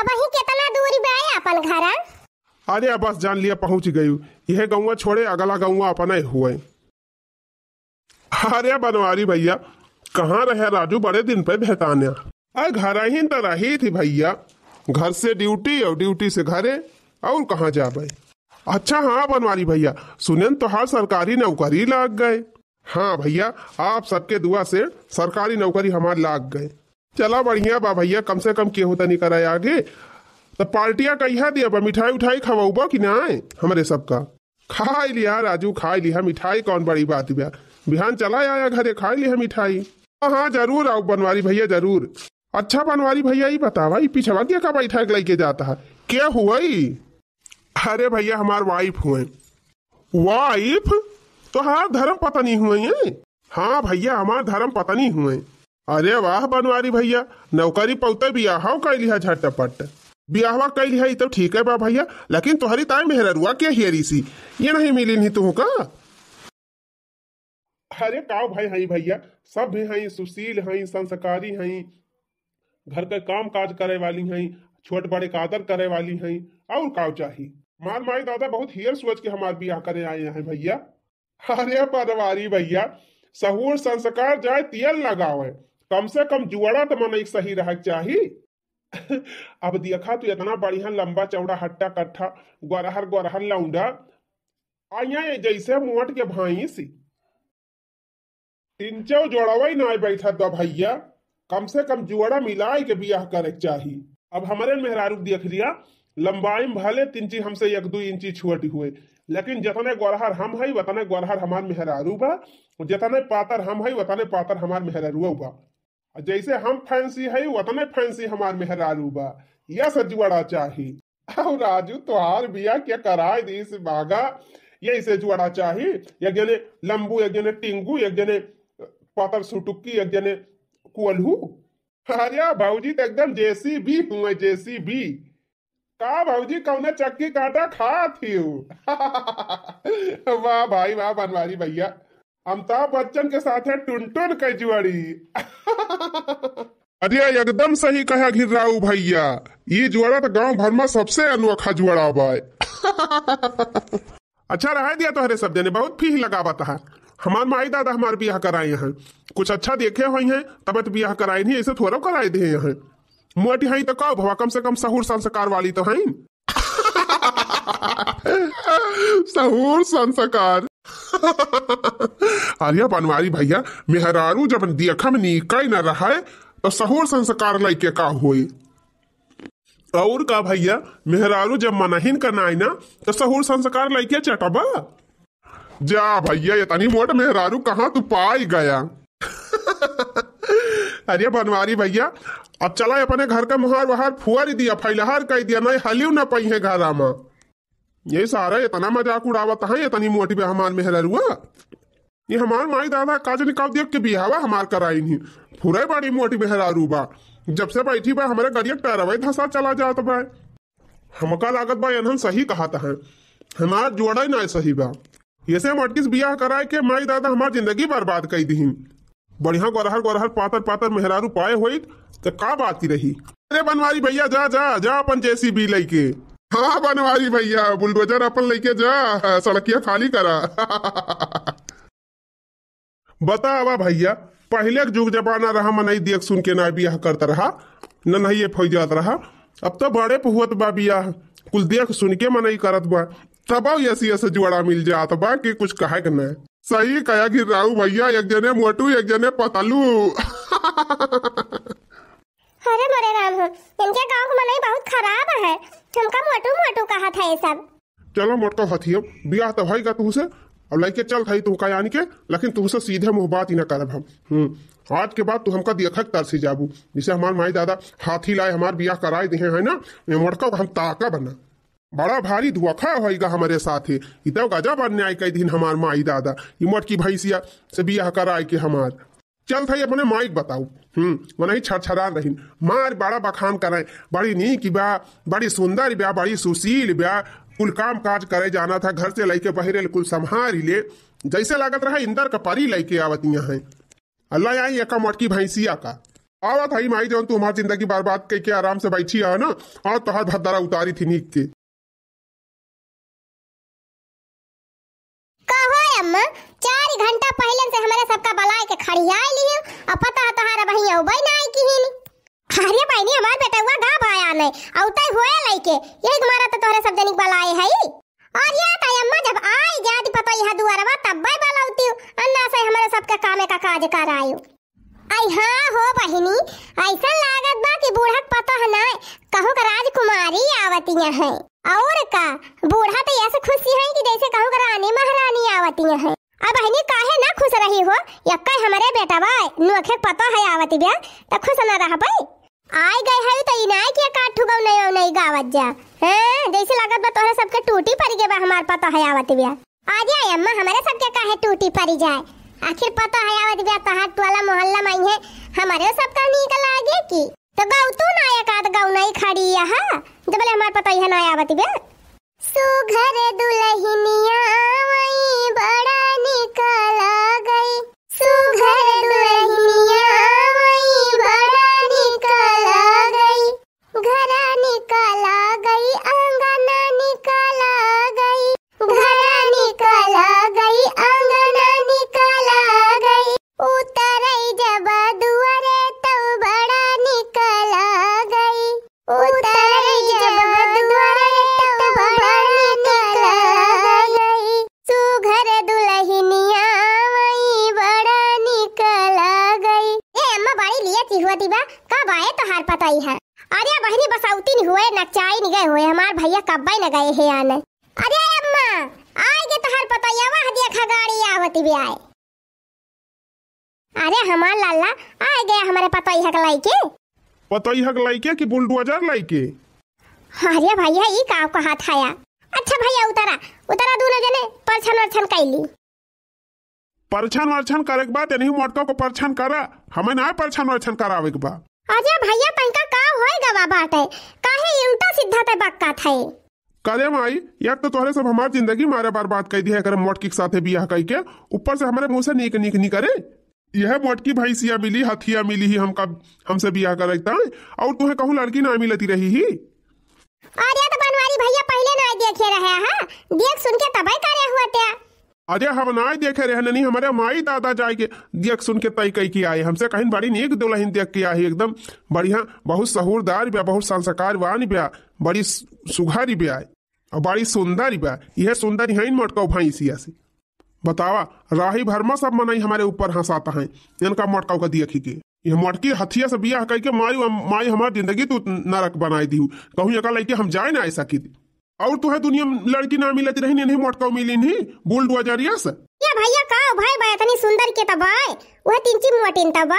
अब ही कितना दूरी बा अपन घर अरे बस जान लिया पहुंच गई यह गौवा छोड़े अगला गौवा अपना हुए अरे बनवारी भैया कहाँ रहे राजू बड़े दिन पे भेताना अरे घर ही तो रही थी भैया घर से ड्यूटी और ड्यूटी से घरे और कहाँ जा भाई अच्छा हाँ बनवारी भैया सुने तो हर सरकारी नौकरी लाग गए हाँ भैया आप सबके दुआ से सरकारी नौकरी हमारे लाग गए चला बढ़िया बा भैया कम से कम होता नहीं कराए आगे तो पार्टिया कहिया दिया बा मिठाई उठाई खवाऊबा कि ना हमारे सबका खा लिया राजू खाई लिया मिठाई कौन बड़ी बात बा बिहान चला आया घरे खाई लिया मिठाई हाँ जरूर आओ बनवारी भैया जरूर अच्छा बनवारी भैया ये बतावा ये पिछवा क्या का बैठा लेके जाता है क्या हुआ ही? अरे भैया हमार वाइफ हुए वाइफ तो हाँ धर्म नहीं हुए हैं हाँ भैया हमार धर्म नहीं हुए अरे वाह बनवारी भैया नौकरी पौते बिया कैलिहा झटपट बियाहवा कैली है तो ठीक है बा भैया लेकिन तुहरी ताई मेहरुआ के हेरी सी ये नहीं मिली नहीं तुह का अरे का भाई हई हाँ भैया सब भी हाँ हई सुशील हई हाँ संस्कारी हई घर के काम काज करे वाली हई छोट बड़े का आदर करे वाली हई और का चाहिए मार माई दादा बहुत हियर सोच के हमारे बियाह करे आए हैं भैया अरे परवारी भैया सहूर संस्कार जाए तियल लगावे कम से कम जुआड़ा तो मन एक सही रह चाहिए अब देखा तू तो इतना बढ़िया लंबा चौड़ा हट्टा कट्ठा गोरहर गोरहर लौंडा आइया ये जैसे मोट के सी तीन चौ जोड़ावा ना बैठा तो भैया कम से कम जुआड़ा मिला के बियाह करे चाहिए अब हमारे मेहरारू देख लिया लंबाई में भले तीन चीज हमसे एक दो इंची छुअट हुए लेकिन जितने गोरहर हम है वतने गोरहर हमार मेहरारू बा जितने पातर हम है वतने पातर हमार मेहरारू बा जैसे हम फैंसी है उतने फैंसी हमार मेहरारू बा यह सजवड़ा चाही और राजू तोहार बिया क्या कराए दी इस बागा ये इसे जुआड़ा चाही एक जने लंबू एक जने टिंगू एक जने पातर सुटुक्की एक जने कुअलहू अरे भाऊजी तो एकदम जेसी भी हुए जेसी भी का भाऊजी कौना चक्की काटा खा थी वाह भाई वाह बनवारी भैया अमिताभ बच्चन के साथ है टुनटुन के जुआड़ी अरे एकदम सही कहा घिरराऊ भैया ये जुआड़ा तो गांव भर में सबसे अनोखा जुआड़ा बाय अच्छा रहा दिया तो हरे सब जने बहुत फीह लगावत है हमार माई दादा हमारे ब्याह कराए हैं कुछ अच्छा देखे हुए हैं तब तो ब्याह कराए नहीं ऐसे थोड़ा कराए दे हैं मोटी हई तो कहो भवा कम से कम सहूर संस्कार वाली तो है सहूर संस्कार आर्या बनवारी भैया मेहरारू जब देखम नीकाय न रहा तो सहोर संस्कार लैके का होई और का भैया मेहरारू जब मनहिन का ना तो सहोर संस्कार लैके चटब जा भैया ये तनी मोट मेहरारू कहाँ तू पाई गया अरे बनवारी भैया अब चला अपने घर का मुहार वहार फुआरी दिया फैलहार कह दिया नहीं हलियो ना पही है घरा में ये सारा इतना मजाक उड़ावा है इतनी मोटी पे हमार में हलरुआ ये हमार माई दादा काज निकाल दिया के बिहावा हमार कराई नहीं फुरे बड़ी मोटी में हलारू बा जब से बैठी बा हमारे गरिया टरवे धसा चला जाता बा हमका लागत बा एनहन सही कहता है हमार जोड़ा ना सही बा ऐसे मटकिस बियाह कराए के माई दादा हमार जिंदगी बर्बाद कर दी बढ़िया गोरहर गोरहर पातर पातर मेहरारू पाए हुई तो का बात की रही अरे बनवारी भैया जा जा जा अपन बी लेके हाँ बनवारी भैया बुलडोजर अपन लेके जा सड़किया खाली करा बतावा भैया पहले के जुग जमाना रहा नहीं देख सुन के ना बियाह करता रहा नन्हे फौजात रहा अब तो बड़े पुहत बा बियाह कुल देख सुन के नहीं करत बा तब ऐसी ऐसे जुआड़ा मिल जात बा कि कुछ कहे के न सही कहा कि राहू भैया एक जने मोटू एक जने पतलू अरे मरे राम हो इनके गांव का मनई बहुत खराब है तुमका मोटू मोटू कहा था ये सब चलो मोटो हथियो ब्याह तो भाई का तुमसे अब लाइके चल थई तू का यानी के लेकिन तुमसे सीधे मुंह बात ही ना करब हम हम्म आज के बाद तू हमका देखक तरसी जाबू जिसे हमार माई दादा हाथी लाए हमार ब्याह कराए दिए है ना ये मोटका हम ताका बना बड़ा भारी धुआखा होगा हमारे साथ ही इतना गजब अन्याय कई दिन हमार माई दादा ये मोटकी भैंसिया से ब्याह कराए के हमार चल भाई अपने माइक बताऊ हम्म वनई छरछरान रही मार बड़ा बखान करे बड़ी नीक ब्या बड़ी सुंदर ब्या बड़ी सुशील ब्या कुल काम काज करे जाना था घर से लैके बहरे कुल संहारी ले जैसे लागत रहा इंदर का परी लैके यहाँ है अल्लाह यहाँ एक मटकी भैंसिया का आवा थई माई जो तुम्हारी जिंदगी बर्बाद करके आराम से बैठी आ ना और तोहर भद्दरा उतारी थी नीक के अम्मा चार घंटा पहले से हमारे सबका बलाए के खड़िया ली है अब पता है तहारा बहिया उबई ना आई की हिन अरे बहनी हमार बेटा हुआ गा भाया नहीं औतै होए लेके यही तुम्हारा तो तोहरे सब जनिक बलाए है और या ताई अम्मा जब आई जात पता यहां दुआरवा तब्बे बलाउती अन्ना से हमारे सबका कामे का काज करायो आई हां हाँ, हो बहिनी ऐसा लागत बा कि बूढ़क पता है ना कहो का राजकुमारी आवतियां है और का बूढ़ा तो ऐसे खुशी है कि जैसे कहूँ रानी महारानी आवती है अब हनी काहे ना खुश रही हो यक्का हमारे बेटा बा नोखे पता है आवती बिया तो खुश ना रह पाई आई गए है तो इनाय के काठू गौ नहीं नई गावत जा हैं जैसे लागत बा तोरे सबके टूटी पड़ गए बा हमार पता है आवती बिया आ जा अम्मा हमारे सबके काहे टूटी पड़ जाए आखिर पता है आवती बिया तहाट वाला मोहल्ला में है हमारे सबका नीक लागे की तो गौ तू तो ना एक आध तो गौ नहीं खड़ी जब हाँ? तो जबले हमार पता यह ना आवत बे सो घर दुलहिनिया आवई बड़ा निकला गई सो घर दुल्हनिया आवई बड़ा निकला गई घर निकला गई आंगना निकला गई घर निकला गई आंगना पतई हक लाइके कि बुलडोजर लाइके अरे भैया ई का कहात हाया अच्छा भैया उतारा उतारा दूनो जने परछन वरछन कैली परछन वरछन करे के बाद एनही मोटका को परछन करा हमें ना परछन वरछन करावे के बा अजय भैया तनका का होए गवा बात है काहे उल्टा सीधा ते बक्का थे करे माई यार तो तोहरे सब हमार जिंदगी मारे बार बात कह दी है अगर मोटकी के साथे बियाह कह के ऊपर से हमारे मुंह से नीक नीक नी करे यह मोटकी भाई सिया मिली हथिया मिली ही हमका हमसे बिया कर रखता है और तुम्हें कहूँ लड़की ना मिलती रही ही अरे तो बनवारी भैया पहले ना देखे रहे हैं हाँ? देख सुन के तबे करे हुआ ते अरे हम ना देखे रहे नहीं हमारे माई दादा जाए के देख सुन के तय कई की आए हमसे कहीं बड़ी नीक दुल्हन देख के आई एकदम बढ़िया बहुत सहूरदार ब्या बहुत संस्कारवान ब्या बड़ी सुघारी ब्या और बड़ी सुंदर ब्या यह सुंदर है मोटका भाई सिया से बतावा राही भरमा सब मनाई हमारे ऊपर हंसाता है इनका मटका उका दिया खी के यह मटकी हथिया से बिया कह के माई माई हमारी जिंदगी तू नरक बनाई दी कहूँ एक लड़के हम जाए ना ऐसा की और तुहे तो दुनिया लड़की ना मिलती रही नहीं मोटका मिली नहीं बोल डुआ से या भैया का भाई सुंदर के तब वह मोटिन तब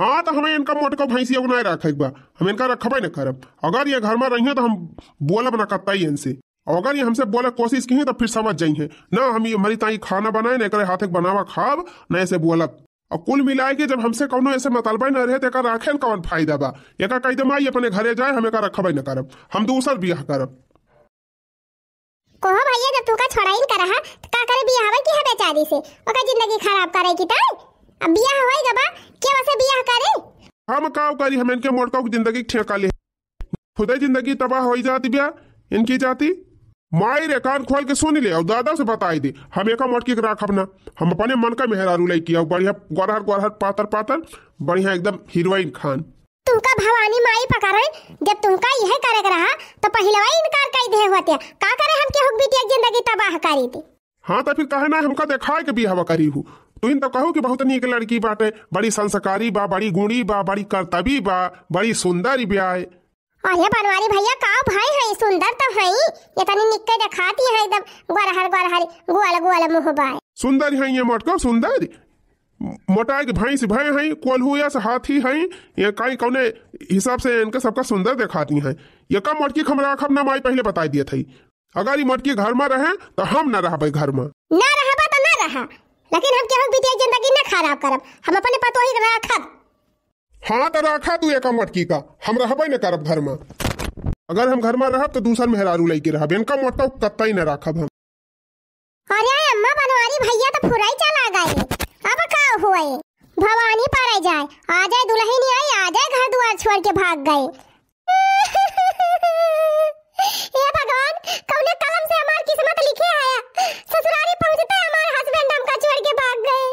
हाँ तो हमें इनका मोटका भैंसी ना रखे बा हम इनका रखबे ना करब अगर ये घर में रही तो हम बोलब ना कत्ता इनसे अगर ये हमसे बोले कोशिश की तो फिर समझ है न हम ये हमारी ताई खाना बनाए न करे हाथ बनावा खाब न ऐसे बोलत और कुल मिलाए के जब हमसे कौन ऐसे मतलब न रहे तो राखे कौन फायदा बा एक कह दे माई अपने घरे जाए हम एक रखब न करब हम दूसर बियाह करब कोहो भैया जब तू का छोड़ा कर रहा तो का करे बियाह होई की है बेचारी से ओका जिंदगी खराब करे की ताई अब बियाह होई गबा के वसे बियाह करे हम का करी हम इनके मोड़ का जिंदगी ठेका ले खुदे जिंदगी तबाह होई जाती बिया इनकी जाती माई रे कान खोल के सुन ले और दादा से बताई दी हम एक मोट के राख अपना हम अपने मन का मेहरारू लई किया बढ़िया गोरहर गोरहर पातर पातर बढ़िया एकदम हीरोइन खान तुमका भवानी माई पकड़े जब तुमका यह करे रहा तो पहलवा इनकार कर दे होते का करे हम के हुक बिटिया जिंदगी तबाह करी थी हां तो फिर कहे ना हमका देखा है कि बिहावा करी हूं इन तो कहो कि बहुत नीक लड़की बाटे बड़ी संस्कारी बा बड़ी गुणी बा बड़ी कर्तव्य बा बड़ी सुंदर ब्याह अरे बनवारी भैया का भाई है सुंदर तो है ये तनी निक्के दिखाती है एकदम गोरहर गोरहर गोल गोल मुंह बाय सुंदर है ये मोटको सुंदर मोटा के भैंस भय है कोल्हू या हाथी है ये कई कौने हिसाब से इनके सबका सुंदर दिखाती है ये का मोटकी खमरा खम ना माई पहले बता दिए थी अगर ये मोटकी घर में रहे तो हम ना रह घर में ना रहा तो ना रहा लेकिन हम केहू बीते जिंदगी ना खराब करब हम अपने पतोही रखब हाँ तो राखा तू एक मटकी का हम रह न करब घर में अगर हम घर में रह तो दूसर मेहरारू लैके रह इनका मटका तो कत्ता ही न राखब हम अरे अम्मा बनवारी भैया तो फुराई चला गए अब का हुए भवानी पारा जाए आ जाए दुल्हन आई आ जाए घर द्वार छोड़ के भाग गए ये भगवान कौने कलम से हमार किस्मत लिखे आया ससुराली पहुंचते हमारे हस्बैंड हम का छोड़ के भाग गए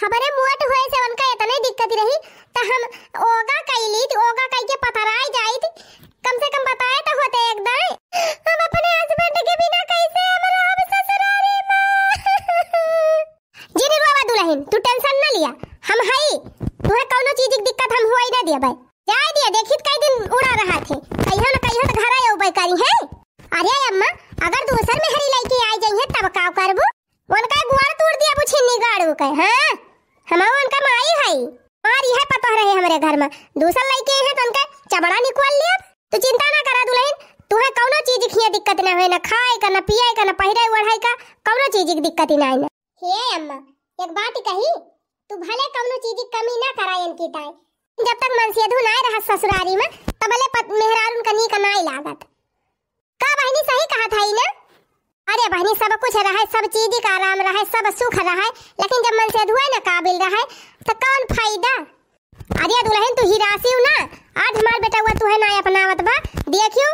हमारे मोट तो होए से उनका इतने दिक्कत रही तो हम ओगा कई ली थी ओगा कई के पथराई जाई थी कम से कम बताए तो होते एक दर हम अपने हस्बैंड के बिना कैसे हमारा हम ससुरारी मां जी रोवा दुल्हन तू टेंशन ना लिया हम हई तुहे कोनो चीज की दिक्कत हम होई ना दिया भाई जाए दिया देखित कई दिन उड़ा रहा थे कहियो ना कहियो तो घर उपाय करी है अरे अम्मा अगर दूसर में हरी लड़की आ जाई है तब का करबू उनका गुआर तोड़ दिया पूछी निगाड़ के हां हम उनका माई है और यह पता रहे हमारे घर में दूसरा लइके हैं तो उनका चबड़ा निकाल लिया तो चिंता ना करा दुल्हन तुहे कोनो चीज खिया दिक्कत ना होए ना खाए का ना पिए का ना पहिरे ओढ़ाई का कोनो चीज की दिक्कत ही ना आए हे अम्मा एक बात कही तू भले कोनो चीज की कमी ना कराए इनकी ताए जब तक मनसिया मनसेधु ना रहा ससुरारी में तबले मेहरारुन का नी का ना लागत का बहनी सही कहा था ही ना अरे बहनी सब कुछ रहा है सब चीज का आराम रहा है सब सुख रहा है लेकिन जब मन से धुए ना काबिल रहा है तो कौन फायदा अरे दुल्हन तू हिरासी हो ना आज हमार बेटा हुआ तू है ना अपनावत बा देखियो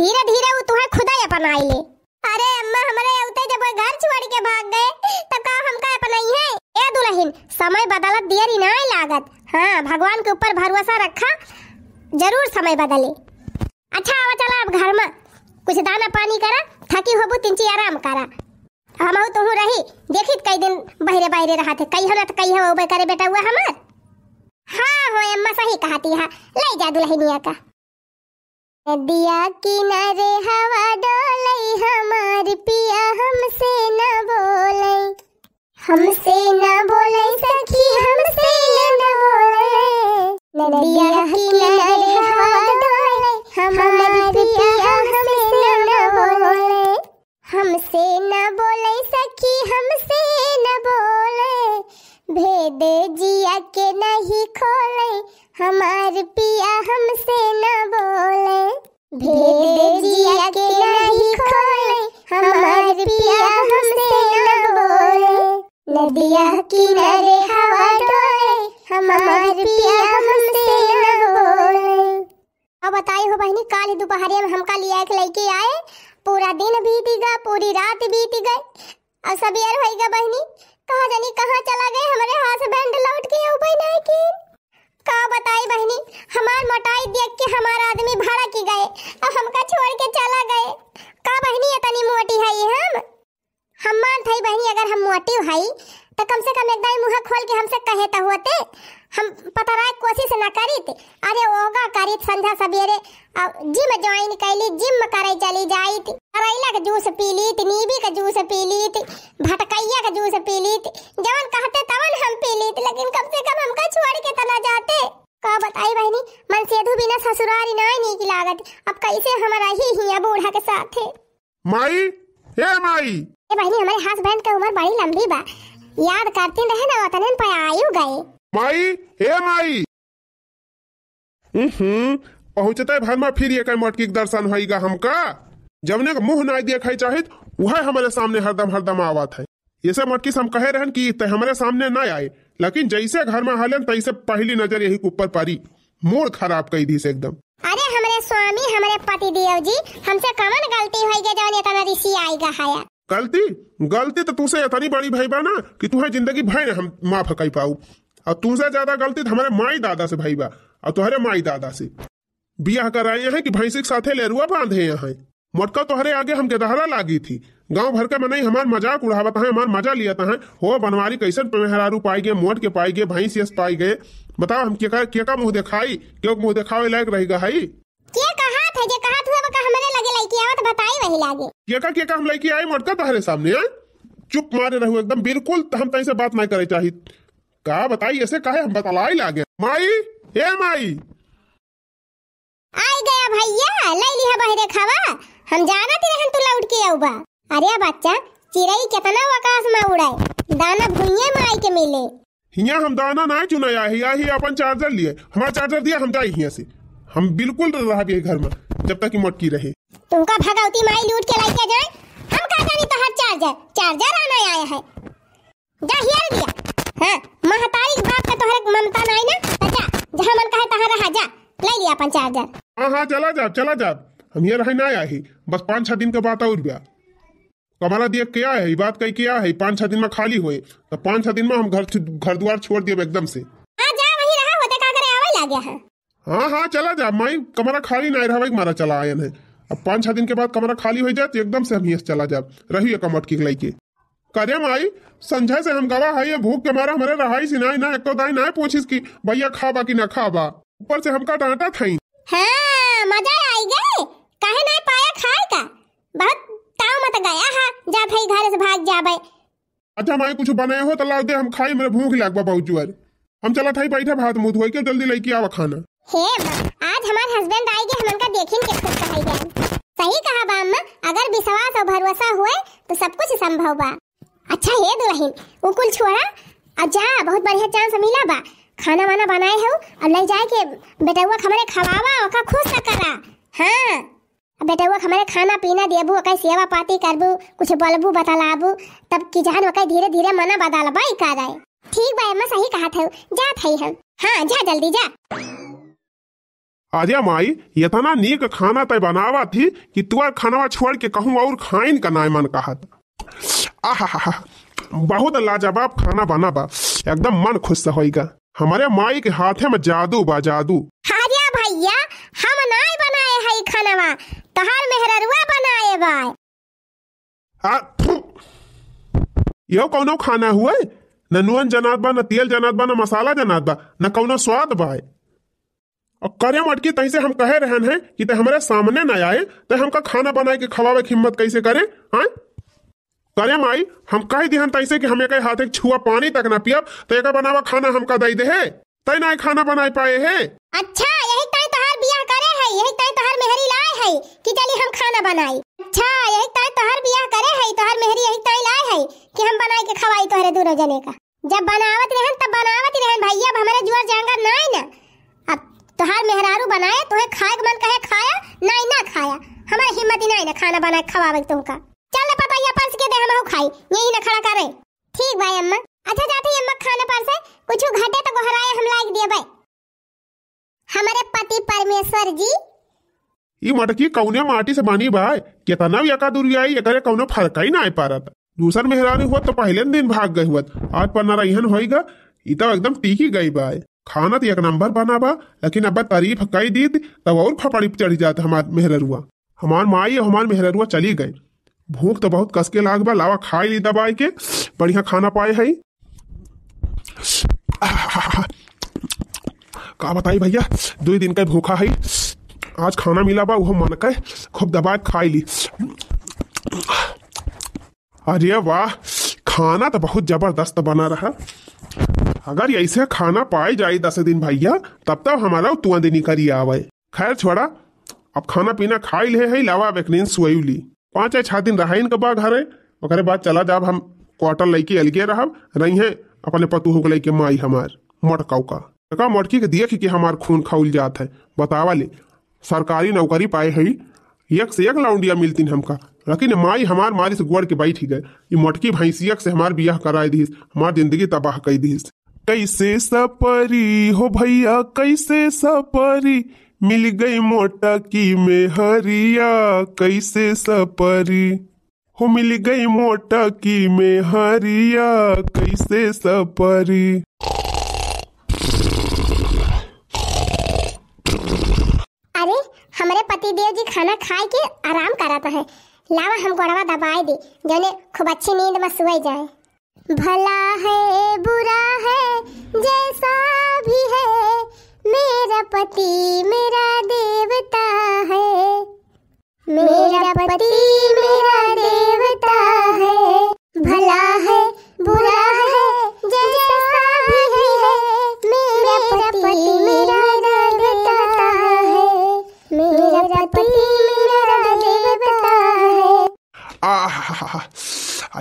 धीरे धीरे वो तू है ही अपना ले अरे अम्मा हमारे औते जब घर छोड़ के भाग गए तो का हम का अपना ही है ए दुल्हन समय बदलत देरी ना लागत हाँ भगवान के ऊपर भरोसा रखा जरूर समय बदले अच्छा आवा चला अब घर में कुछ दाना पानी करा थकी होबू तिंची आराम करा हम तुहू रही देखी कई दिन बहरे बहरे रहा थे कई हरत कई हो करे बेटा हुआ हमार हाँ हो अम्मा सही कहती है ले जा निया का दिया किनारे हवा डोलई हमारी पिया हमसे न बोले हमसे न बोले सखी हमसे न बोलई नदिया किनारे हवा डोलई हमारी से न बोले सखी हमसे न बोले भेद जिया के नहीं खोले हमार पिया हमसे न बोले भेद जिया के नहीं खोले हमार पिया हमसे न बोले नदिया किनारे हवा डोले हमार पिया हमसे न बोले अब बताई हो बहनी काली दोपहरिया में हमका लिया के लेके आए पूरा दिन बीत गया पूरी रात बीत गई अब सबेर हो होएगा बहनी कहाँ जानी कहाँ चला गए हमारे हाथ बैंड लौट के ऊपर नहीं कि का बताई बहनी हमार मटाई देख के हमारा आदमी भाड़ा की गए अब हमका छोड़ के चला गए का बहनी इतनी मोटी है ये हम हम मानते बहनी अगर हम मोटी है तो कम से कम एक दाई मुँह खोल के हमसे कहे तो होते हम पता रहा कोशिश ना करी करीत अरे ओगा करी संध्या सवेरे जिम ज्वाइन कैली जिम करे चली जाई थी करैला का जूस पी ली थी नींबी का जूस पी ली थी भटकैया का जूस पी ली थी जवन कहते तवन हम पी ली थी लेकिन कम से कम का छोड़ के तना तो जाते का बताई बहनी मन सेधु बिना ससुराल ना नहीं की लागत अब कैसे हमारा ही हिया बूढ़ा के साथ है माई ए माई ए बहनी हमारे हस्बैंड का उम्र बड़ी लंबी बा याद करते रहे ना वतन पे आयु गए माई हे माई पहुँचते भर में फिर एक मटकी के दर्शन होगा हमका जमने का मुंह ना देखे चाहे वह हमारे सामने हरदम हरदम आवत है ऐसे मटकी हम कहे रहन की ते हमारे सामने ना आए लेकिन जैसे घर में हलन तैसे पहली नजर यही ऊपर पड़ी मूड खराब कई दी से एकदम अरे हमारे स्वामी हमारे पति देव जी हमसे कमन गलती हो गया जाने का ऋषि आई गा है गलती गलती तो से इतनी बड़ी भाई बा कि तुम्हारी जिंदगी भर हम माफ कर पाऊ और तुमसे ज्यादा गलती तो हमारे माई दादा से भाई बा और तुहरे माई दादा से बियाह कराए हैं कि भैंसी के साथ लेरुआ बांधे यहाँ मटका तोहरे आगे हम गदहरा लागी थी गांव भर का मनई हमार मजाक उड़ावा है हमार मजा लिया था हो बनवारी कैसे पेहरारू पाई गए मोट के पाई गए भैंस यस पाई गए बताओ हम क्या केका मुंह दिखाई क्यों मुंह दिखावे लायक रहेगा गई के कहा थे जे तो हम लड़की आई मोटका तहरे सामने चुप मारे रहू एकदम बिल्कुल हम तई से बात नहीं करे चाहिए कहा बताई ऐसे कहे हम बतलाई लागे माई ए माई आई गया भैया लै लिहा बहरे खावा हम जाना तेरे हम तू लौट के आऊबा अरे बच्चा चिड़ई कितना आकाश में उड़ाए दाना भुइये में आई के मिले हिया हम दाना ना चुना या हिया ही अपन चार्जर लिए हमारा चार्जर दिया हम जाए हिया से हम बिल्कुल रहा भी घर में जब तक की मटकी रहे तुमका भगवती माई लूट के लाइके जाए हम का जानी तो हर चार्जर चार्जर आना आया है जा हिया दिया हां महतारी बाप का तोहरे ममता नहीं ना चाचा अच्छा, जहां मन कहे तहां रह जा ले लिया अपन चार्जर हां हां चला जा चला जा हम ये रहे ना आही बस पांच छह दिन के बाद और गया हमारा दिया क्या है ये बात कही क्या है पांच छह दिन में खाली हुए तो पांच छह दिन में हम घर घर द्वार छोड़ दिए एकदम से हां जा वही रहा होते का करे आवे ला गया है हां हां चला जा माई कमरा खाली नहीं रहा मारा चला आयन है अब पांच छह दिन के बाद कमरा खाली हो जाए तो एकदम से हम यहां चला जा रही है कमट की लेके करे माई संजय से हम गवाह है ये भूख के मारा हमारे रहाई सी ना ना तो दाई ना पूछिस की भैया खाबा की ना खाबा ऊपर से हमका डांटा थई हाँ, मजा आई गए काहे ना पाया खाए का बहुत ताव मत गया हा जा भाई घर से भाग जाबे अच्छा माई कुछ बनाए हो तो लाओ दे हम खाई मेरे भूख लागबा बहुत जुआर हम चला था बैठा भात मुंह धोई के जल्दी लेके आवा खाना हे आज हमार हस्बैंड आएगे हम उनका देखिन के कुछ कहेगा सही कहा बा अगर विश्वास और भरोसा हुए तो सब कुछ संभव बा अच्छा है दुल्हन उकुल छोड़ा अच्छा बहुत बढ़िया चांस मिला बा खाना वाना बनाए हो अब ले जाए के बेटा हुआ हमारे खवावा ओका खुश करा हाँ हुआ हमारे खाना पीना देबू ओका सेवा पाती करबू कुछ बोलबू बतलाबू तब की जान ओका धीरे धीरे मना बदल बाई का जाए ठीक बा मैं सही कहा था जा थई हम हाँ जा जल्दी जा आजा माई इतना नीक खाना तय बनावा थी कि तुआ खानवा छोड़ के कहूँ और खाइन का नाय मन कहत आहा बहुत लाजवाब खाना बना बा एकदम मन खुश होगा हमारे माई के हाथे में जादू बा जादू हरिया भैया हम नहीं बनाए है खानवा तहार मेहरारुआ बनाए बा यो कौनो खाना हुआ न नून जनात बा न तेल जनात बा न मसाला जनात बा न कौनो स्वाद बा और करे मटकी तहीं से हम कहे रहन है कि ते हमारे सामने न आए तो हमका खाना बनाए के खवावे की हिम्मत कैसे करें हाँ तरे माई हम कह दिहन तैसे कि हम एक हाथ एक छुआ पानी तक ना पियब तो एक बनावा खाना हमका दे दे तय ना खाना बनाए पाए है अच्छा यही तय तहर बिया करे है यही तय तहर मेहरी लाए है कि चली हम खाना बनाई अच्छा यही तय तहर बिया करे है तहर मेहरी यही तय लाए है कि हम बनाई के खवाई तोहरे दूर जने का जब बनावत रहन तब बनावत रहन भैया अब हमारे जुआर जांगर ना ना अब तोहार मेहरारू बनाए तोहे खाए मन कहे खाया ना ना खाया हमारे हिम्मत ही ना ना खाना बनाए खवावे तुमका चल ले पापा पर्स के दे हम खाई यही ना खड़ा करे ठीक भाई अम्मा अच्छा जाते हैं अम्मा खाने पर से कुछ घटे तो गोहराए हम लाइक दिए भाई हमारे पति परमेश्वर जी ये मटकी कौने माटी से बनी भाई कितना भी एका दुरी आई एकरे कौनो फर्क ही ना आ पारत दूसर मेहरानी हुआ तो पहले दिन भाग गए हुआ आज पर नारायण होएगा ई तो एकदम टीकी गई भाई खाना तो एक नंबर बना बा लेकिन अब तारीफ कई दी तब और खपड़ी चढ़ जाते हमार मेहररुआ हमार माई और हमार मेहररुआ चली गई भूख तो बहुत कसके लाग बा लावा खाए ली दबाई के बढ़िया खाना पाए है का बताई भैया दो दिन का भूखा है आज खाना मिला बा वो मन के खूब दबा खाई ली अरे वाह खाना तो बहुत जबरदस्त बना रहा अगर ऐसे खाना पाए जाए दस दिन भैया तब तक तो हमारा तुआ देनी करी आवे खैर छोड़ा अब खाना पीना खाई ले है लावा बेकनीन सुयली पाँच या छः दिन रहा इनका बाद हरे और बाद चला जाब हम क्वार्टर लैके अलगे रह रही है अपने पतूह के लैके माई हमार मटकाऊ का का मटकी के देख के हमार खून खाउल जात है बतावा ले सरकारी नौकरी पाए है एक से एक लाउंडिया मिलती हमका लेकिन माई हमार मारी से गुड़ के बैठ गए ये मटकी भैंसियक से हमार बियाह कराए दीस हमार जिंदगी तबाह कर दीस कैसे सपरी हो भैया कैसे सपरी मिल गई मोटा की में हरिया कैसे सपरी हो मिल गई मोटा की में हरिया कैसे सपरी अरे हमारे पति देव जी खाना खाए के आराम कराता है लावा हम गोड़वा दबाए दे जोने खूब अच्छी नींद में सोए जाए भला है बुरा है जैसा भी है मेरा पति मेरा देवता है मेरा पति मेरा देवता है भला है बुरा है जैसा भी है मेरा पति मेरा देवता है मेरा पति मेरा देवता है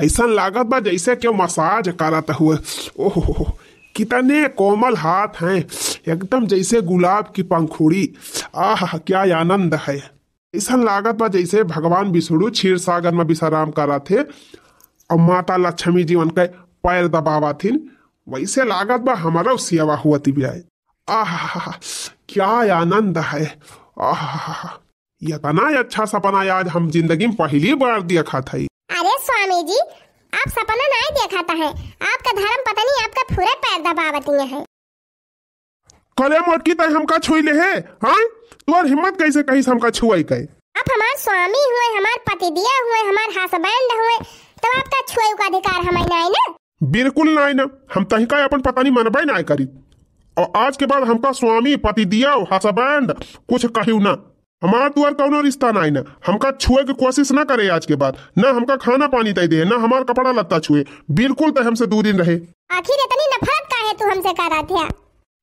ऐसा लागत बा जैसे क्यों मसाज कराता हुए ओहो कितने कोमल हाथ हैं एकदम जैसे गुलाब की पंखुड़ी आह क्या आनंद है ऐसा लागत बा जैसे भगवान विष्णु क्षीर सागर में विश्राम करा थे और माता लक्ष्मी जी उनके पैर दबावा थी वैसे लागत बा हमारा सेवा हुआ थी आह क्या आनंद है आह इतना अच्छा सपना आज हम जिंदगी में पहली बार देखा था अरे स्वामी जी आप सपना नहीं देखा था है आपका धर्म पता नहीं आपका पूरे पैर दबावती है कले मोटकी तय हमका छुई ले है हाँ तुअर हिम्मत कैसे कहीं हमका छुआई कहे आप हमार स्वामी हुए हमार पति दिया हुए हमार हसबैंड हुए तो आपका छुआई का अधिकार हमारे ना ना बिल्कुल ना ना हम तही का अपन पता नहीं मनबाई ना करी और आज के बाद हमका स्वामी पति दिया हसबैंड कुछ कहू ना हमारा तुअर कौनो रिश्ता ना है ना हमका छुए की कोशिश ना करे आज के बाद ना हमका खाना पानी तय दे ना हमारा कपड़ा लत्ता छुए बिल्कुल तो हमसे दूरी रहे आखिर इतनी नफरत का है तू हमसे कराती है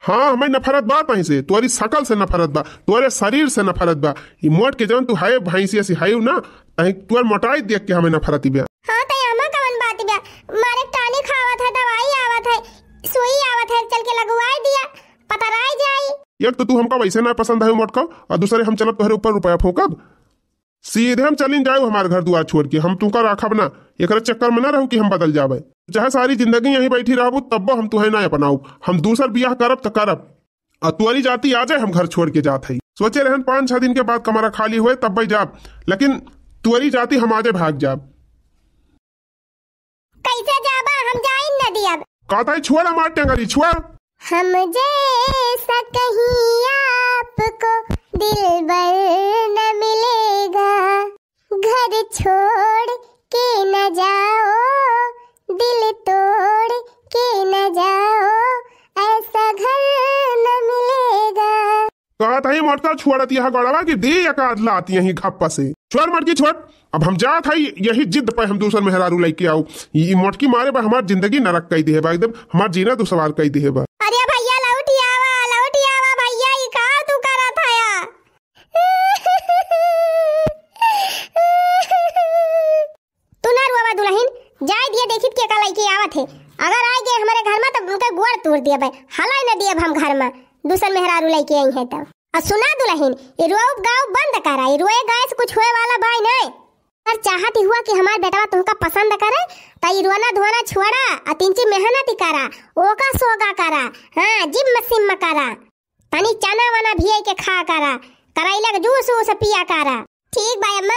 हाँ हमें नफरत बा तुहसे तोहरी शकल से नफरत बा तोहरे शरीर से नफरत बा ई मोट के जान तू हाय भैंसी ऐसी हाय ना तही तोहर मोटाई देख के हमें नफरत ही बा हां त हम कवन बात बा मारे टानी खावत है दवाई आवत है सुई आवत है चल के लगवाई दिया पता रह जाई एक तो तू हमको वैसे ना पसंद है मोट का और दूसरे हम चलब तोहरे ऊपर रुपया फोकब सीधे हम चलिन जाऊ हमारे घर दुआ छोड़ के हम तुमका राखब ना एक चक्कर में ना रहू कि हम बदल जाबे जहाँ सारी जिंदगी यहीं बैठी रहू तब्बो हम तुहे ना अपनाऊ हम दूसर बियाह करब तो करब आ तुअरी जाती आ जाए हम घर छोड़ के जात हई सोचे रहन पाँच छः दिन के बाद कमरा खाली हुए तब जाब लेकिन तुअरी जाती हम आजे भाग जाब कैसे जाबा हम जाइन न दियब छुआ मार टेंगरी छुआ हम जैसा कहीं आपको न मिलेगा घर छोड़ के न जाओ दिल तोड़ के न जाओ ऐसा घर न मिलेगा कहा था हई मोटका छोड़ यहाँ गड़वा की दे एकाद लात यही खप्पा से छोड़ मटकी छोड़ अब हम जा था यही जिद पर हम दूसर मेहरारू लेके आओ ये मोटकी मारे पर हमारी जिंदगी नरक कई दे बा एकदम हमार जीना तो सवार कई दे बा अरे भैया लौटी आवा लौटी आवा भैया ई का तू करत हया तू ना रुआवा दुल्हन जाए दिए देखित के का लइके आवत है अगर आ गए हमारे घर में तो उनका गुआर तोड़ दिए भाई हलाई न दिए हम घर में दूसर मेहरारू लइके आई है तब आ सुना दुलहिन ये रोब गांव बंद करा ये रोए गाय से कुछ होए वाला भाई नहीं पर ही हुआ कि हमार बेटावा तुमका पसंद करे त ई रोना धोना छोड़ा अतिंची मेहनत ही करा ओका सोगा करा हां जिम मसीम करा तनी चना वाना भी के खा करा करैला के जूस उस पिया करा ठीक भाई अम्मा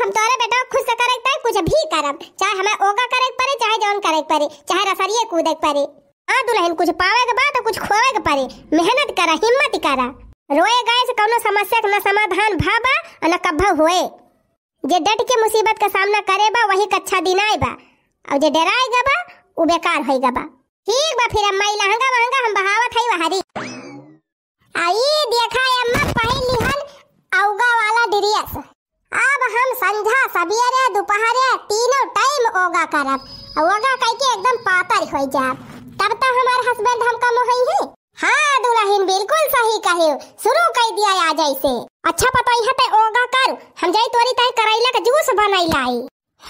हम तोरे बेटा खुश करक तय कुछ भी करब चाहे हमें ओगा करे परे चाहे जौन करे परे चाहे रसरिए कूदे परे हां दुल्हन कुछ पावे के बाद तो कुछ खोवे के परे मेहनत करा हिम्मत करा रोए गए से कोनो समस्या का समाधान भाबा और न कब्बा होए जे डट के मुसीबत का सामना करे बा वही कच्चा दिन आए बा और जे डराए गबा उ बेकार होई गबा ठीक बा फिर अम्मा लहंगा महंगा हम बहावत है वहारी आई देखा अम्मा पहली हन औगा वाला ड्रेस अब हम संध्या सवेरे दोपहर तीनों टाइम ओगा करब ओगा कह के एकदम पातर हो जाब तब तो हमार हस्बैंड हम हमका मोहई है हाँ दुल्हन बिल्कुल सही कहे शुरू कर दिया आज ऐसे अच्छा पता यहाँ पे ओगा कर हम जाई तोरी तय करैला का जूस बनाई लाई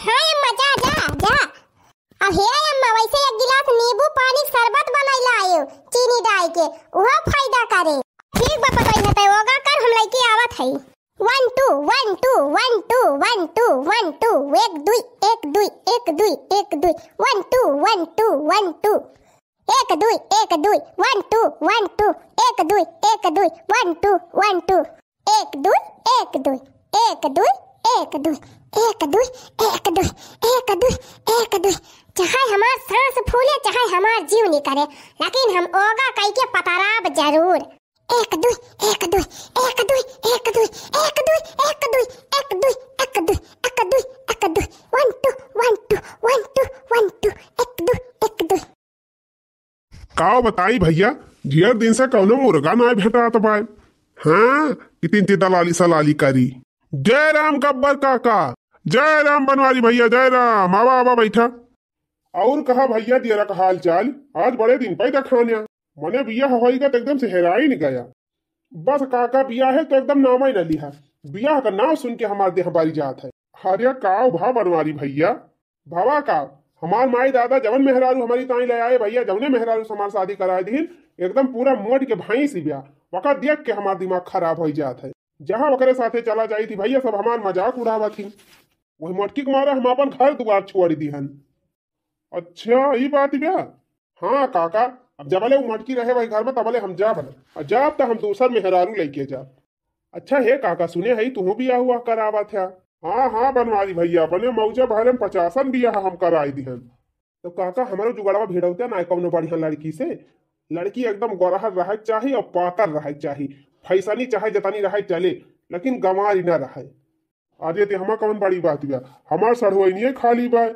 हाँ अम्मा जा जा जा अब हे अम्मा वैसे एक गिलास नींबू पानी शरबत बनाई लाई चीनी डाल के वह फायदा करे ठीक बा पता है ओगा कर हम लेके आवत है ওয়ান एक दुई एक दुई वन टू वन टू एक दुई एक दुई वन टू वन टू एक दुई एक दुई एक दुई एक दुई एक दुई एक दुई एक दुई एक दुई चाहे हमार सांस फूले चाहे हमार जीव निकले लेकिन हम ओगा कई के पतराब जरूर एक दुई एक बताओ बताई भैया जियर दिन से कौन मुर्गा ना भेटा तो भाई हाँ कितनी दलाली सलाली करी जय राम गब्बर काका जय राम बनवारी भैया जय राम आवा आवा बैठा और कहा भैया डेरा का हाल चाल आज बड़े दिन पैदा खाना मने बिया हवाई का तो एकदम से हेरा ही नहीं गया बस काका बिया है तो एकदम नामा ही न लिहा बिया का नाम सुन के हमारे देहबारी जात है हरिया काव भा बनवारी भैया भावा काव हमार माई दादा जवन मेहरारू हमारी ताई ले आए भैया जवने मेहरारू हमार शादी कराए दीन एकदम पूरा मोट के भाई सी ब्या वक़्त देख के हमार दिमाग खराब हो जात है जहाँ वकरे साथे चला जाई थी भैया सब हमार मजाक उड़ावा थी वही मटकी मारे हम अपन घर दुआर छोड़ हन अच्छा ये बात ब्या हाँ काका अब जबले वो मटकी रहे वही घर में तबले हम जा बने जाब तो हम दूसर मेहरारू लेके जा अच्छा हे काका सुने है तुम्हें भी आहुआ करावा था हाँ हाँ बनवारी भैया अपने मऊजे भरे में पचासन भी हम दी दिहन तो काका हमारे जुगाड़ा भेड़ होते ना कौन बढ़िया लड़की से लड़की एकदम गोरहर रह चाहे और पातर रह चाहे फैसनी चाहे जतनी रह चले लेकिन गंवारी ना रहे अरे ते हमारा कौन बड़ी बात हुआ हमारे बिया नहीं है खाली बा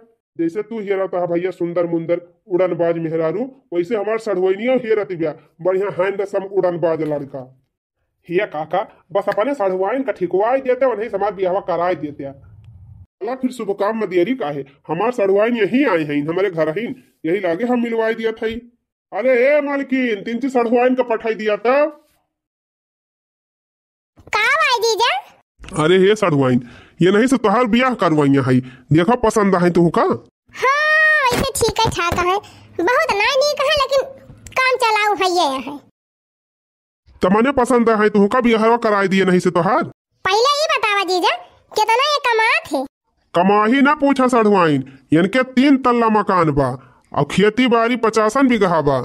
जैसे तू हेरत हा भैया सुंदर मुंदर उड़नबाज मेहरारू वैसे हमार सड़वैनियो हेरत बिया बढ़िया हैंडसम उड़नबाज लड़का हिया काका बस अपने साढ़ुआइन का ठिकवाई देते और नहीं समाज बिहार कराए देते अला फिर सुबह काम में देरी का है हमारे सड़वाइन यही आए हैं हमारे घर ही यही लागे हम मिलवाई दिया था अरे ए मालकिन तीन ची सड़वाइन का पठाई दिया था अरे ये सड़वाइन ये नहीं से तुहार ब्याह करवाइया है देखो पसंद है तू तो का हाँ वैसे ठीक है ठाक है बहुत ना नहीं कहा लेकिन काम चलाऊ है ये है तमने पसंद है तो भी बिहावा कराए दिए नहीं से तोहार पहले ही बतावा जीजा कितना ये कमात है कमाही ना पूछा सड़वाइन इनके तीन तल्ला मकान बा और खेती बाड़ी पचासन भी बीघा बा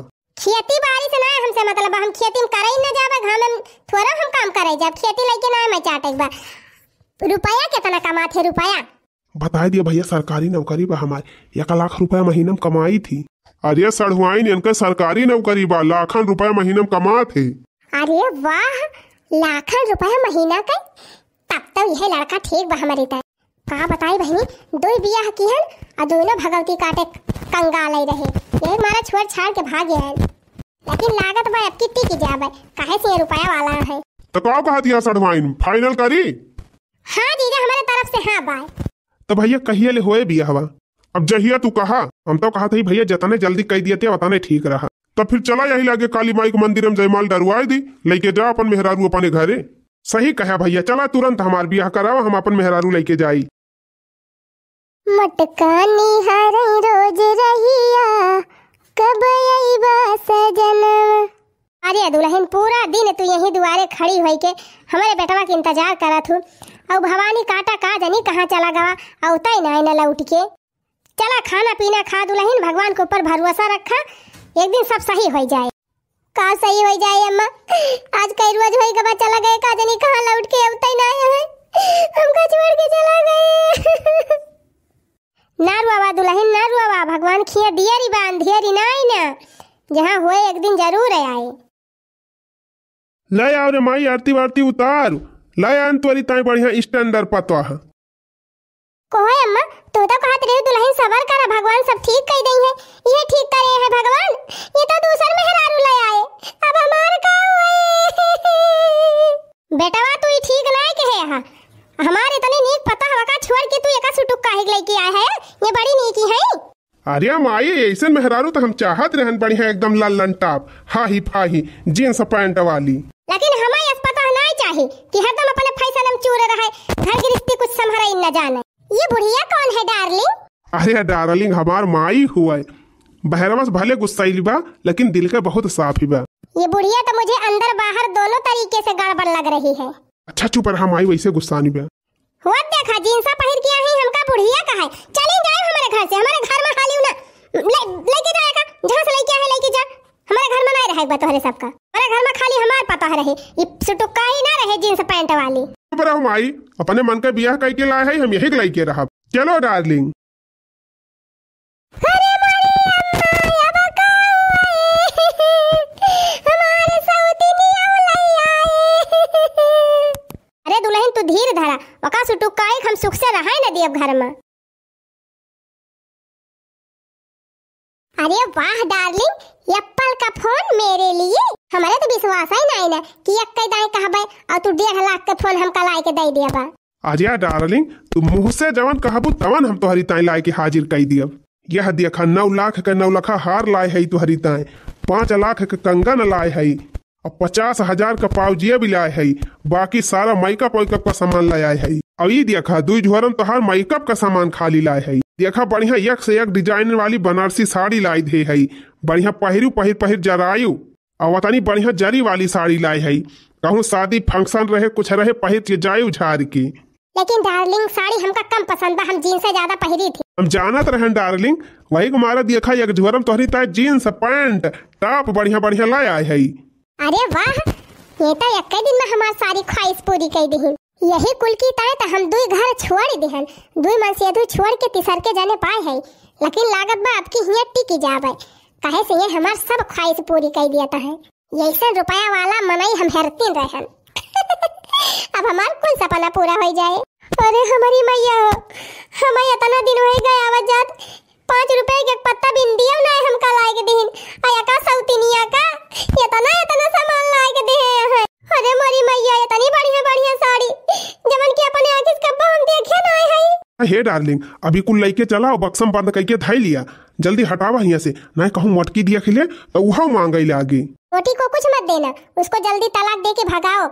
खेती बाड़ी से ना हमसे मतलब हम खेती में करई ना जाबा में थोड़ा हम काम करई जाब खेती लेके ना मैं चाट एक बार रुपया कितना कमात है रुपया बता दिया भैया सरकारी नौकरी बा हमारी एक लाख रुपया महीना में कमाई थी अरे सड़वाइन इनके सरकारी नौकरी बा लाखन रुपया महीना में कमात है अरे वाह लाख रुपए महीना का तब तो यह लड़का ठीक बा हमारी तय कहा बताई बहनी दो बियाह की है और दोनों भगवती काटे कंगाल आई रहे यह मारा छोड़ छाड़ के भाग गया है लेकिन लागत भाई अब कितनी की जाब है काहे से रुपया वाला है तो तो कहा दिया सड़वाइन फाइनल करी हाँ दीदी हमारे तरफ से हाँ बाय तो भैया कहिए ले होए बियाहवा अब जहिया तू कहा हम तो कहा था भैया जतने जल्दी कह दिया थे बताने ठीक रहा तो फिर चला यही लागे काली माई के मंदिर में जयमाल डरुआए दी लेके जा अपन मेहरारू अपने घरे सही कहा भैया चला तुरंत हमार ब्याह कराओ हम अपन मेहरारू लेके जाई मटका निहारे रोज रहिया कब आई बस सजनवा अरे दुल्हन पूरा दिन तू यही दुआरे खड़ी होई के हमारे बेटवा के इंतजार करा थू और भवानी काटा का जनी कहाँ चला गवा और तय ना लौट के चला खाना पीना खा दुल्हन भगवान के ऊपर भरोसा रखा एक दिन सब सही हो जाए का सही हो जाए अम्मा आज कई रोज होई के बाद चला गए का जानी कहां लौट के औतै ना आए हैं हम का छोड़ के चला गए ना रुआवा दुल्हन ना रुआवा भगवान खिया दियरी बांध दियरी ना आई ना जहां होए एक दिन जरूर आए ले आओ रे माई आरती वारती उतार लाय अंतवरी ताई बढ़िया स्टैंडर्ड पतवा कहो अम्मा तो तो कहत रे दुल्हन सबर कर भगवान सब ठीक कह दई है ये ठीक करे है भगवान ये तो दूसर मेहरारू ले आए अब हमार का होए बेटावा तू ही ठीक ना के है हां हमारे तने नीक पता हवा का छोड़ के तू एका सुटुक काहे लेके आए है ये बड़ी नीकी है अरे माई ऐसे मेहरारू तो हम चाहत रहन है एकदम लल्लन टॉप हा हाही फाही जींस पैंट वाली लेकिन हमें पता नहीं चाहिए कि हरदम अपने फैसला में चूर रहे घर की रिश्ते कुछ संभराई न जाने ये बुढ़िया कौन है डार्लिंग अरे डार्लिंग हमार माई हुआ बहरवास भले गुस्साइल बा लेकिन दिल का बहुत साफ ही बा ये बुढ़िया तो मुझे अंदर बाहर दोनों तरीके से गड़बड़ लग रही है अच्छा चुप रहा माई वैसे गुस्सा नहीं बा हुआ देखा जींसा पहन के आई हमका बुढ़िया का है चली जाए हमारे घर से हमारे घर में खाली ना लेके ले जाएगा जहां से लेके आए लेके जा हमारे घर में नहीं रहेगा तोहरे सबका हमारे घर में खाली हमार पता रहे ये सुटुक्का ही ना रहे जींस पैंट वाली तो बड़ा माई अपने मन का बिया कई के लाए है हम यही लाई के रहा चलो डार्लिंग अरे दुल्हन तू धीर धारा वका सुटुक का एक हम सुख से रहा नदी अब घर में अरे वाह डार्लिंग एप्पल का फोन मेरे लिए हमारे तो विश्वास है ना ना कि अक्के दाई कहबे और तू डेढ़ लाख के फोन हम ला के दे देबा अरे डार्लिंग तू मुंह से जवन कहबू तवन हम तोहरी ताई लाए के हाजिर कई दियब यह देखा नौ लाख के नौ लखा हार लाए है तोहरी ताई पांच लाख के कंगन लाए है और पचास हजार का पाउजिया भी लाए है बाकी सारा मेकअप वेकअप का सामान लाए है और ये देखा दुई झोरम तोहार मेकअप का सामान खाली लाए है देखा बढ़िया यक से यक डिजाइन वाली बनारसी साड़ी लाई दे है बढ़िया पहरू पहिर पहिर जरायु और वतनी बढ़िया जरी वाली साड़ी लाई है कहूँ शादी फंक्शन रहे कुछ रहे पहिर के जायु झार की लेकिन डार्लिंग साड़ी हमका कम पसंद बा हम जीन से ज्यादा पहरी थी हम जानत रहे डार्लिंग वही कुमारा देखा यक झोरम तोहरी ता जीन्स पैंट टॉप बढ़िया बढ़िया लाया है अरे वाह ये तो एक दिन में हमारी साड़ी ख्वाहिश पूरी कर दी यही कुल की ताड़े हम दुई घर छोड़ दे दिहन दुई मनसिया दुई छोड़ के तिसर के जाने पाए हैं लेकिन लागत बा आपकी हियत टिकी जाब है कहे से ये हमार सब ख्वाहिश पूरी कर दिया है ऐसे रुपया वाला मनई हम हेरतीन रहन अब हमार कौन सपना पूरा हो जाए अरे हमारी मैया हमारे इतना दिन हो गए आवाज जात पाँच रुपए के पत्ता बिन दिया ना हम कल आए के दिन आया का सौती निया का इतना इतना सामान लाए के दे अरे मरी मैया ये तनी बढ़िया बढ़िया साड़ी जमन के अपने आखिस का बम देखे ना है हे डार्लिंग अभी कुल लेके चला और बक्सम बंद करके धाई लिया जल्दी हटावा हिया से ना कहूं मटकी दिया खिले तो उहा मांगई आगे मोटी को कुछ मत देना उसको जल्दी तलाक दे के भगाओ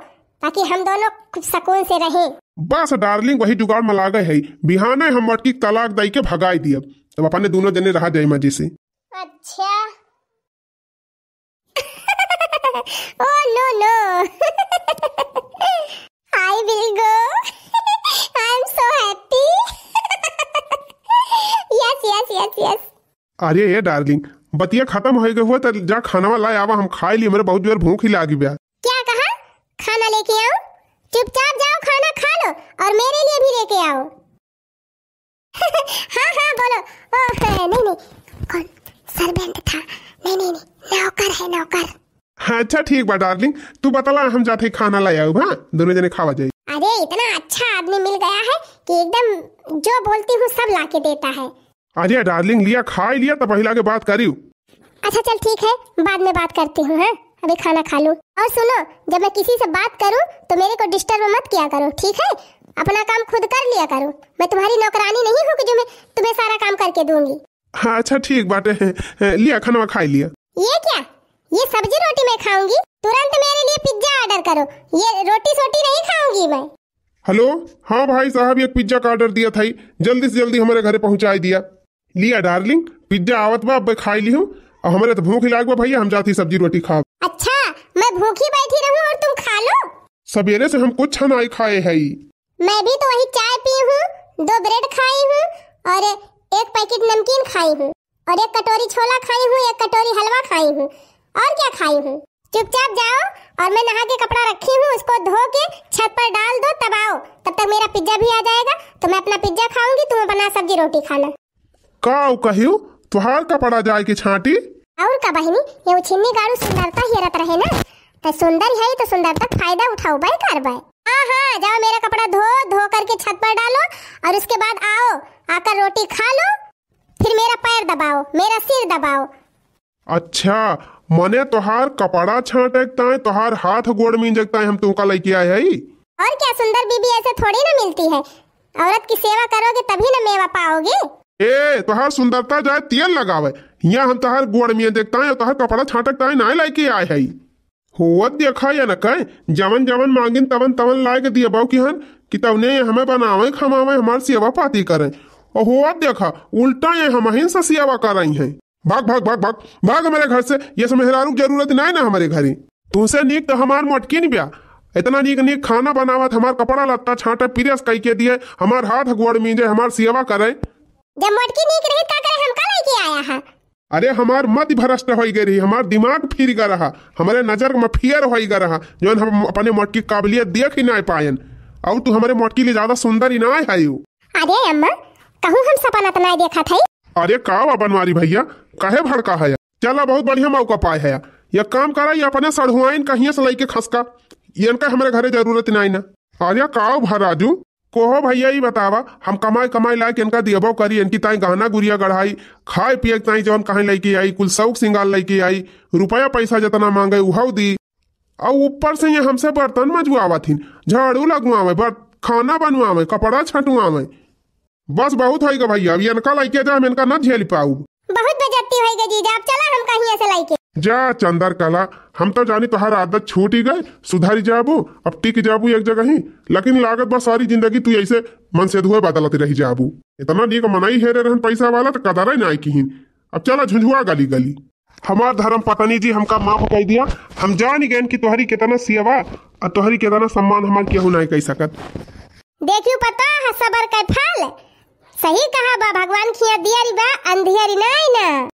ताकि हम दोनों खूब सुकून से रहे बस डार्लिंग वही जुगाड़ में लागे है बिहाने हम मटकी तलाक दई के भगाई दिया तब अपने दोनों जने रहा जाए मजे से अच्छा oh no no. i Hi Bilgo. I'm so happy. yes yes yes yes. अरे ये डार्लिंग बतिया खत्म होए गए हुआ तो जा खाना लाए आवा हम खाए लिए मेरे बहुत जोर भूख ही लागी ब्या क्या कहा खाना लेके आओ चुपचाप जाओ खाना खा लो और मेरे लिए भी लेके आओ हाँ हाँ बोलो ओ, नहीं नहीं कौन सरबेंट था नहीं नहीं नहीं नौकर है नौकर हाँ अच्छा ठीक बा डार्लिंग तू बतला हम जाते खाना लाया हूँ हाँ दोनों जने खावा जाए अरे इतना अच्छा आदमी मिल गया है कि एकदम जो बोलती हूँ सब लाके देता है अरे डार्लिंग लिया खा ही लिया तो पहला के बात करी अच्छा चल ठीक है बाद में बात करती हूँ हाँ? अभी खाना खा लू और सुनो जब मैं किसी से बात करूँ तो मेरे को डिस्टर्ब मत किया करो ठीक है अपना काम खुद कर लिया करो मैं तुम्हारी नौकरानी नहीं हूँ जो मैं तुम्हें सारा काम करके दूंगी हाँ अच्छा ठीक बात है हाँ, लिया खाना खा लिया ये क्या ये सब्जी रोटी मैं खाऊंगी तुरंत मेरे लिए पिज्जा ऑर्डर करो ये रोटी सोटी नहीं खाऊंगी मैं हेलो हाँ भाई साहब ये पिज्जा का ऑर्डर दिया था जल्दी से जल्दी हमारे घर पहुँचा दिया लिया डार्लिंग पिज्जा आवत बा अब खाई ली हूँ और हमारे तो भूख लाग भैया हम जाती सब्जी रोटी खाओ अच्छा मैं भूखी बैठी रहूं और तुम खा लो सवेरे से हम कुछ नहीं खाए है मैं भी तो वही चाय पी हूँ दो ब्रेड खाई हूँ और एक पैकेट नमकीन खाई हूँ और एक कटोरी छोला खाई हूँ एक कटोरी हलवा खाई हूँ और क्या खाई हूँ चुपचाप जाओ और मैं नहा के कपड़ा रखी हूँ उसको धो के छत पर डाल दो तब आओ तब तक मेरा पिज्जा भी आ जाएगा तो मैं अपना पिज्जा खाऊंगी तुम्हें बना सब्जी रोटी खाना काऊ कहियो तुहार कपड़ा जाए की छाटी और का बहनी ये उछिन्नी गाड़ू सुंदरता ही रत रहे ना तो सुंदर है तो सुंदरता फायदा उठाओ भाई कर भाई हाँ हाँ जाओ मेरा कपड़ा धो धो करके छत पर डालो और उसके बाद आओ आकर रोटी खा लो फिर मेरा पैर दबाओ मेरा सिर दबाओ अच्छा मने तोहार कपड़ा छाटकता है तोहार हाथ गोड़ मिल जगता है हम तुमका लेके आए है और क्या सुंदर बीबी ऐसे थोड़ी ना मिलती है औरत की सेवा करोगे तभी ना मेवा पाओगे ए तोहार सुंदरता जाए तेल लगावे यहाँ हम तोहार गोड़ मिया देखता है तोहार कपड़ा छाटकता है ना लेके आए है होवत देखा या न कह जवन जवन मांगिन तवन तवन लाए के दिया बाऊ की हन कि ने हमें बनावे खमावे हमारे सेवा पाती करें और होवत देखा उल्टा ये हम अहिंसा सेवा कर रही है भाग भाग भाग भाग भाग हमारे घर से ये रहा हूँ जरूरत ना है ना हमारे घर ही तुमसे नीक तो हमार मटकी नहीं ब्या इतना नीक नीक खाना बनावा तो हमार कपड़ा लत्ता छाटे पीरियस कई के दिए हमार हाथ गोड़ मीजे हमार सेवा करे जब मटकी नीक रही का तो करे हम का किया आया है अरे हमार मत भ्रष्ट हो गई रही हमार दिमाग फिर गया रहा हमारे नजर में फियर हो गया रहा जो हम अपने मटकी काबिलियत देख ही नहीं पायन और तू हमारे मटकी लिए ज्यादा सुंदर ही ना है अरे अम्मा कहूँ हम सपना तो ना देखा था अरे का बनवारी भैया कहे भड़का है चला बहुत बढ़िया मौका पाए है यह काम करा ये अपने सड़हुआइन कहीं से लेके खसका इनका हमारे घरे जरूरत नहीं ना अरे काओ भराजू कोहो भैया ही बतावा हम कमाई कमाए के इनका देबो करी इनकी ताई गहना गुड़िया गढ़ाई खाए पिए ताई जौन कहीं लेके आई कुल सौक सिंगार लेके आई रुपया पैसा जितना मांगे उहाऊ दी और ऊपर से ये हमसे बर्तन मजुआवा थी झाड़ू लगवावे खाना बनवावे कपड़ा छटुआवे बस बहुत होएगा भैया अब इनका लाइके जा हम इनका ना झेल पाऊ बहुत हो गई जीजा अब चला हम कहीं ऐसे लाइके जा चंदर कला हम तो जानी तोहर आदत छूट ही गए सुधर जाबू अब टिक जाबू एक जगह ही लेकिन लागत बस सारी जिंदगी तू ऐसे मन से धुए बदलते रही जाबू इतना नीक मनाई हेरे रहन पैसा वाला तो कदर ही ना किहिन अब चला झुंझुआ गली गली हमार धर्म पतनी जी हमका माफ कर दिया हम जान गए कि तोहरी कितना सेवा और तोहरी कितना सम्मान हमार केहू नहीं कह सकत देखियो पता है सबर का फल सही कहा बा भगवान खिया दियारी बा अंधियारी ना ना